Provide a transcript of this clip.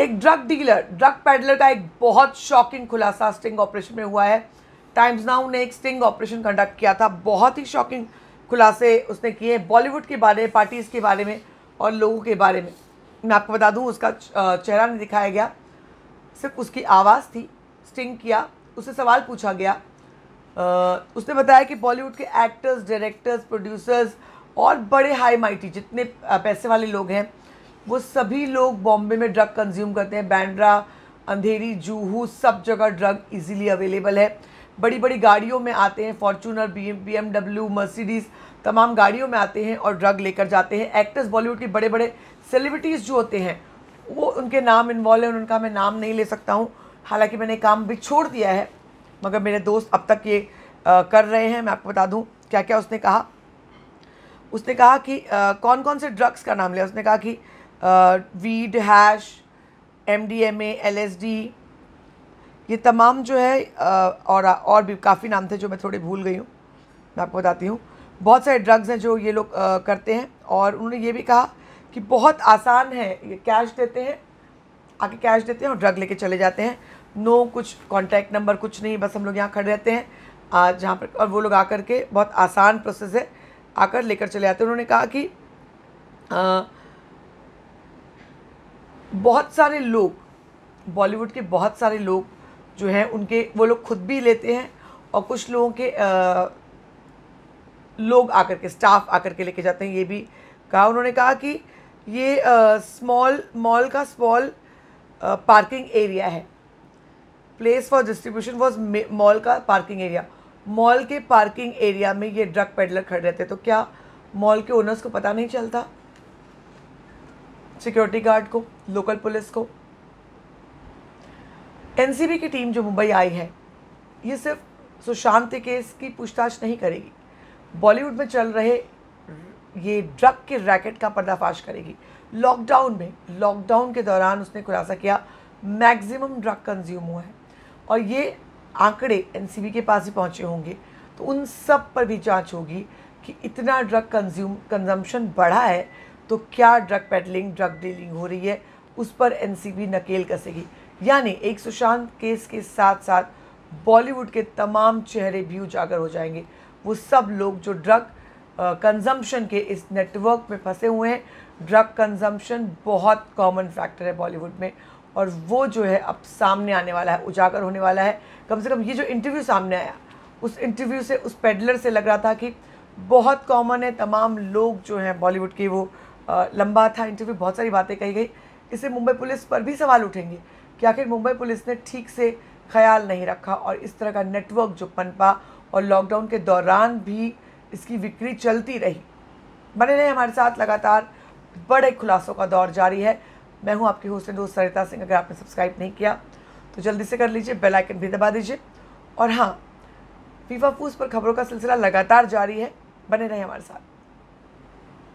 एक drug dealer drug peddler का एक बहुत शॉकिंग खुलासा स्टिंग ऑपरेशन में हुआ है टाइम्स नाउ ने एक स्टिंग ऑपरेशन कंडक्ट किया था बहुत ही शॉकिंग खुलासे उसने किए बॉलीवुड के बारे में पार्टीज़ के बारे में और लोगों के बारे में मैं आपको बता दूं उसका चेहरा नहीं दिखाया गया सिर्फ उसकी आवाज़ थी स्टिंग किया उससे सवाल पूछा गया उसने बताया कि बॉलीवुड के एक्टर्स डायरेक्टर्स प्रोड्यूसर्स और बड़े हाई माइटी जितने पैसे वाले लोग हैं वो सभी लोग बॉम्बे में ड्रग कंज्यूम करते हैं बैंड्रा अंधेरी जूहू सब जगह ड्रग इजीली अवेलेबल है बड़ी बड़ी गाड़ियों में आते हैं Fortuner B B M W Mercedes तमाम गाड़ियों में आते हैं और ड्रग लेकर जाते हैं एक्टर्स बॉलीवुड के बड़े बड़े सेलिब्रिटीज़ जो होते हैं वो उनके नाम इन्वॉल्व हैं उनका मैं नाम नहीं ले सकता हूँ हालांकि मैंने काम भी छोड़ दिया है मगर मेरे दोस्त अब तक ये आ, कर रहे हैं मैं आपको बता दूँ क्या क्या उसने कहा उसने कहा कि आ, कौन कौन से ड्रग्स का नाम लिया उसने कहा कि weed hash M D M LSD ये तमाम जो है और और भी काफ़ी नाम थे जो मैं थोड़े भूल गई हूँ मैं आपको बताती हूँ बहुत सारे ड्रग्स हैं जो ये लोग करते हैं और उन्होंने ये भी कहा कि बहुत आसान है ये कैश देते हैं आके कैश देते हैं और ड्रग लेके चले जाते हैं नो कुछ कांटेक्ट नंबर कुछ नहीं बस हम लोग यहाँ खड़े रहते हैं जहाँ पर और वो लोग आकर के बहुत आसान प्रोसेस है आकर लेकर चले जाते हैं उन्होंने कहा कि बहुत सारे लोग बॉलीवुड के बहुत सारे लोग जो हैं उनके वो लोग खुद भी लेते हैं और कुछ लोगों के आ, लोग आकर के स्टाफ आकर के लेके जाते हैं ये भी कहा उन्होंने कहा कि ये स्मॉल मॉल का स्मॉल पार्किंग एरिया है place for distribution was mall का पार्किंग एरिया मॉल के पार्किंग एरिया में ये ड्रग पेडलर खड़े रहते तो क्या मॉल के ओनर्स को पता नहीं चलता सिक्योरिटी गार्ड को लोकल पुलिस को एनसीबी की टीम जो मुंबई आई है ये सिर्फ सुशांत केस की पूछताछ नहीं करेगी बॉलीवुड में चल रहे ये ड्रग के रैकेट का पर्दाफाश करेगी लॉकडाउन में लॉकडाउन के दौरान उसने खुलासा किया मैक्सिमम ड्रग कंज्यूम हुआ है और ये आंकड़े एनसीबी के पास ही पहुंचे होंगे तो उन सब पर भी जांच होगी कि इतना ड्रग कंज्यूम कंजम्पशन बढ़ा है तो क्या ड्रग पेडलिंग ड्रग डीलिंग हो रही है उस पर एनसीबी नकेल कसेगी यानी एक सुशांत केस के साथ साथ बॉलीवुड के तमाम चेहरे भी उजागर हो जाएंगे वो सब लोग जो ड्रग कंजम्पशन के इस नेटवर्क में फंसे हुए हैं ड्रग कंजम्पशन बहुत कॉमन फैक्टर है बॉलीवुड में और वो जो है अब सामने आने वाला है उजागर होने वाला है कम से कम ये जो इंटरव्यू सामने आया उस इंटरव्यू से उस पेडलर से लग रहा था कि बहुत कॉमन है तमाम लोग जो हैं बॉलीवुड के वो लंबा था इंटरव्यू बहुत सारी बातें कही गई इससे मुंबई पुलिस पर भी सवाल उठेंगे कि आखिर मुंबई पुलिस ने ठीक से ख्याल नहीं रखा और इस तरह का नेटवर्क जो पनपा और लॉकडाउन के दौरान भी इसकी बिक्री चलती रही बने रहे हमारे साथ लगातार बड़े खुलासों का दौर जारी है मैं हूं आपकी होस्ट एंड दोस्त सरिता सिंह अगर आपने सब्सक्राइब नहीं किया तो जल्दी से कर लीजिए बेल आइकन भी दबा दीजिए और हाँ फीफा फूस पर खबरों का सिलसिला लगातार जारी है बने रहे हमारे साथ